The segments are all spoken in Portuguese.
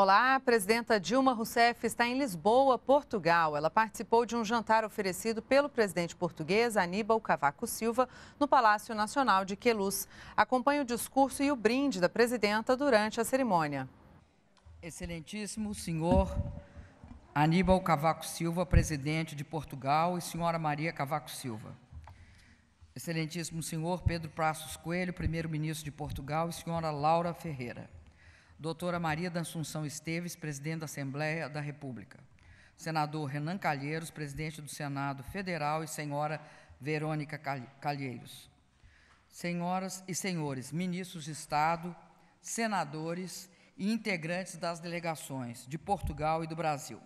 Olá, a presidenta Dilma Rousseff está em Lisboa, Portugal. Ela participou de um jantar oferecido pelo presidente português Aníbal Cavaco Silva no Palácio Nacional de Queluz. Acompanhe o discurso e o brinde da presidenta durante a cerimônia. Excelentíssimo senhor Aníbal Cavaco Silva, presidente de Portugal, e senhora Maria Cavaco Silva. Excelentíssimo senhor Pedro Passos Coelho, primeiro-ministro de Portugal, e senhora Laura Ferreira doutora Maria da Assunção Esteves, presidente da Assembleia da República, senador Renan Calheiros, presidente do Senado Federal, e senhora Verônica Calheiros. Senhoras e senhores, ministros de Estado, senadores e integrantes das delegações de Portugal e do Brasil.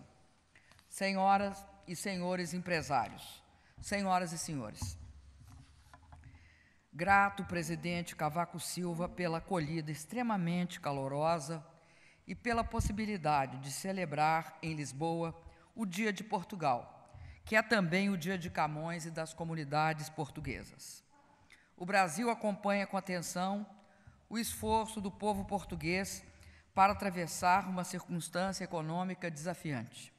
Senhoras e senhores empresários, senhoras e senhores, Grato, presidente Cavaco Silva, pela acolhida extremamente calorosa e pela possibilidade de celebrar em Lisboa o Dia de Portugal, que é também o Dia de Camões e das comunidades portuguesas. O Brasil acompanha com atenção o esforço do povo português para atravessar uma circunstância econômica desafiante.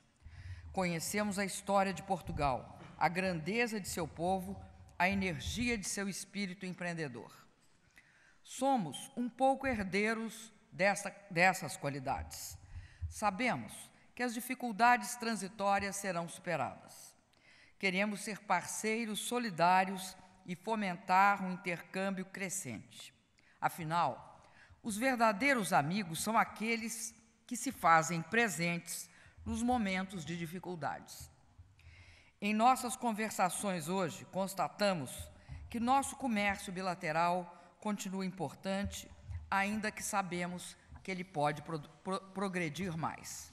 Conhecemos a história de Portugal, a grandeza de seu povo a energia de seu espírito empreendedor. Somos um pouco herdeiros dessa, dessas qualidades. Sabemos que as dificuldades transitórias serão superadas. Queremos ser parceiros solidários e fomentar um intercâmbio crescente. Afinal, os verdadeiros amigos são aqueles que se fazem presentes nos momentos de dificuldades. Em nossas conversações hoje, constatamos que nosso comércio bilateral continua importante, ainda que sabemos que ele pode pro, pro, progredir mais.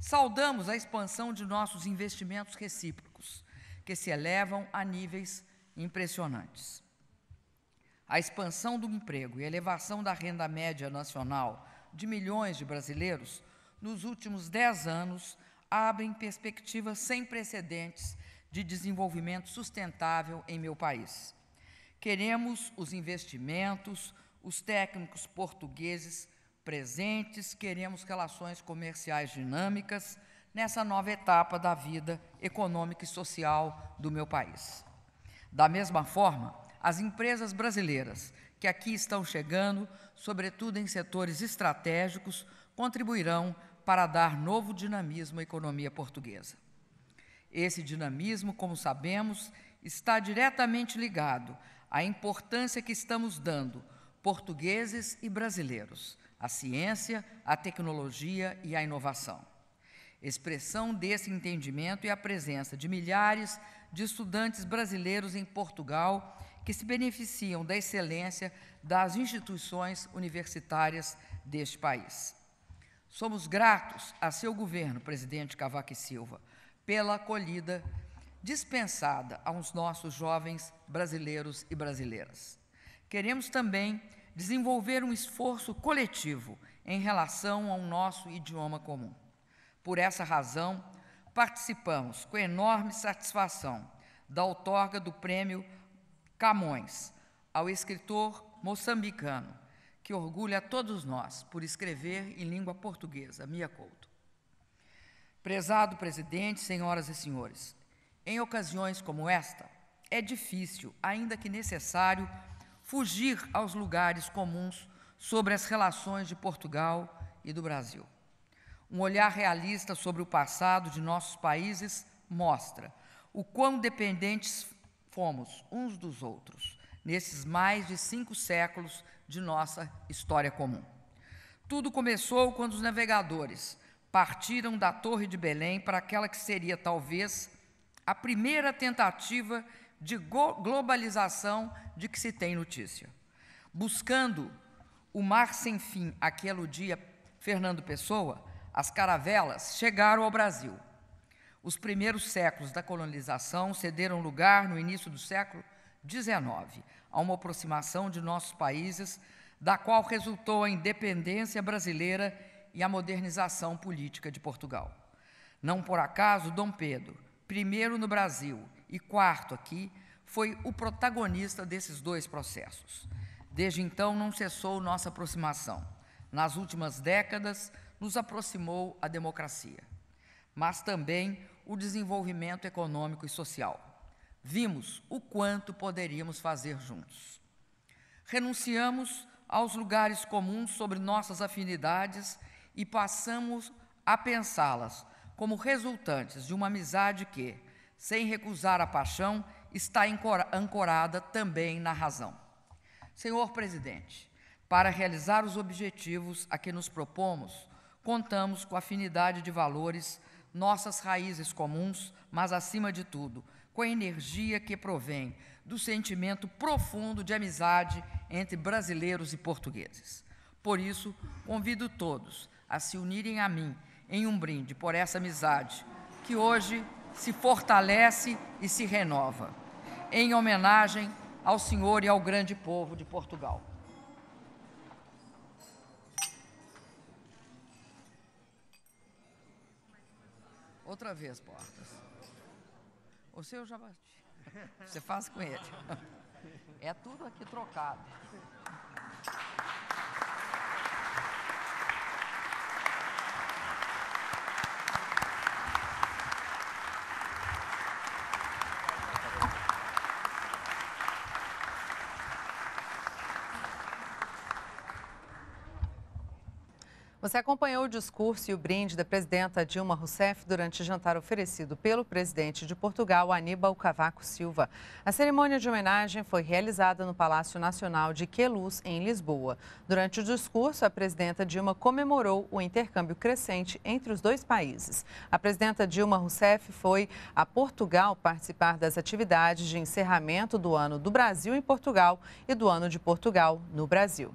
Saudamos a expansão de nossos investimentos recíprocos, que se elevam a níveis impressionantes. A expansão do emprego e a elevação da renda média nacional de milhões de brasileiros nos últimos dez anos abrem perspectivas sem precedentes de desenvolvimento sustentável em meu país. Queremos os investimentos, os técnicos portugueses presentes, queremos relações comerciais dinâmicas nessa nova etapa da vida econômica e social do meu país. Da mesma forma, as empresas brasileiras que aqui estão chegando, sobretudo em setores estratégicos, contribuirão para dar novo dinamismo à economia portuguesa. Esse dinamismo, como sabemos, está diretamente ligado à importância que estamos dando, portugueses e brasileiros, à ciência, à tecnologia e à inovação. Expressão desse entendimento é a presença de milhares de estudantes brasileiros em Portugal que se beneficiam da excelência das instituições universitárias deste país. Somos gratos a seu governo, presidente Cavaco e Silva, pela acolhida dispensada aos nossos jovens brasileiros e brasileiras. Queremos também desenvolver um esforço coletivo em relação ao nosso idioma comum. Por essa razão, participamos com enorme satisfação da outorga do prêmio Camões ao escritor moçambicano que orgulha a todos nós por escrever em língua portuguesa, Mia Couto. Prezado presidente, senhoras e senhores, em ocasiões como esta, é difícil, ainda que necessário, fugir aos lugares comuns sobre as relações de Portugal e do Brasil. Um olhar realista sobre o passado de nossos países mostra o quão dependentes fomos uns dos outros nesses mais de cinco séculos de nossa história comum. Tudo começou quando os navegadores partiram da Torre de Belém para aquela que seria talvez a primeira tentativa de globalização de que se tem notícia. Buscando o mar sem fim a que Fernando Pessoa, as caravelas chegaram ao Brasil. Os primeiros séculos da colonização cederam lugar, no início do século XIX, a uma aproximação de nossos países, da qual resultou a independência brasileira e a modernização política de Portugal. Não por acaso, Dom Pedro, primeiro no Brasil e quarto aqui, foi o protagonista desses dois processos. Desde então, não cessou nossa aproximação. Nas últimas décadas, nos aproximou a democracia, mas também o desenvolvimento econômico e social vimos o quanto poderíamos fazer juntos. Renunciamos aos lugares comuns sobre nossas afinidades e passamos a pensá-las como resultantes de uma amizade que, sem recusar a paixão, está ancorada também na razão. Senhor presidente, para realizar os objetivos a que nos propomos, contamos com afinidade de valores, nossas raízes comuns, mas, acima de tudo, com a energia que provém do sentimento profundo de amizade entre brasileiros e portugueses. Por isso, convido todos a se unirem a mim em um brinde por essa amizade que hoje se fortalece e se renova, em homenagem ao Senhor e ao grande povo de Portugal. Outra vez, Portas. O seu eu já bati. Você faz com ele. É tudo aqui trocado. Você acompanhou o discurso e o brinde da presidenta Dilma Rousseff durante o jantar oferecido pelo presidente de Portugal, Aníbal Cavaco Silva. A cerimônia de homenagem foi realizada no Palácio Nacional de Queluz, em Lisboa. Durante o discurso, a presidenta Dilma comemorou o intercâmbio crescente entre os dois países. A presidenta Dilma Rousseff foi a Portugal participar das atividades de encerramento do ano do Brasil em Portugal e do ano de Portugal no Brasil.